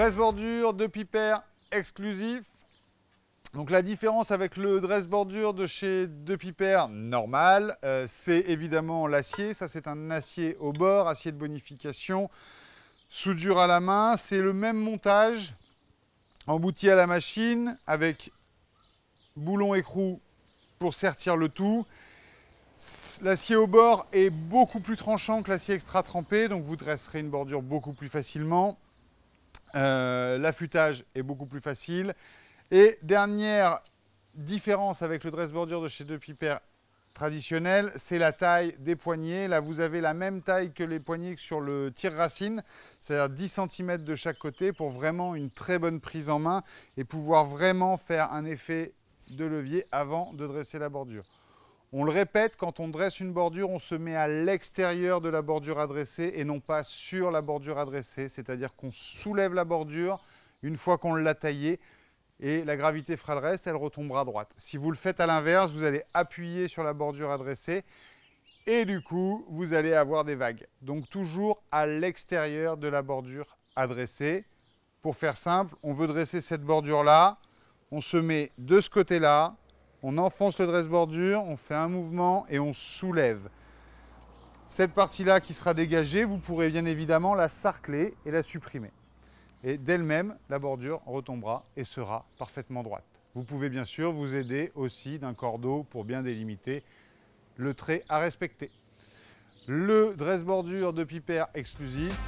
Dress bordure de Piper exclusif. Donc la différence avec le dress bordure de chez De Piper normal, euh, c'est évidemment l'acier. Ça c'est un acier au bord, acier de bonification, soudure à la main. C'est le même montage, embouti à la machine avec boulon écrou pour sertir le tout. L'acier au bord est beaucoup plus tranchant que l'acier extra trempé, donc vous dresserez une bordure beaucoup plus facilement. Euh, l'affûtage est beaucoup plus facile. Et dernière différence avec le dress bordure de chez De Piper traditionnel, c'est la taille des poignets. Là, vous avez la même taille que les poignées sur le tir racine, c'est-à-dire 10 cm de chaque côté pour vraiment une très bonne prise en main et pouvoir vraiment faire un effet de levier avant de dresser la bordure. On le répète, quand on dresse une bordure, on se met à l'extérieur de la bordure adressée et non pas sur la bordure adressée, c'est-à-dire qu'on soulève la bordure une fois qu'on l'a taillée et la gravité fera le reste, elle retombera droite. Si vous le faites à l'inverse, vous allez appuyer sur la bordure adressée et du coup, vous allez avoir des vagues. Donc toujours à l'extérieur de la bordure adressée. Pour faire simple, on veut dresser cette bordure-là, on se met de ce côté-là, on enfonce le dresse-bordure, on fait un mouvement et on soulève. Cette partie-là qui sera dégagée, vous pourrez bien évidemment la sarcler et la supprimer. Et d'elle-même, la bordure retombera et sera parfaitement droite. Vous pouvez bien sûr vous aider aussi d'un cordeau pour bien délimiter le trait à respecter. Le dress-bordure de Piper exclusif.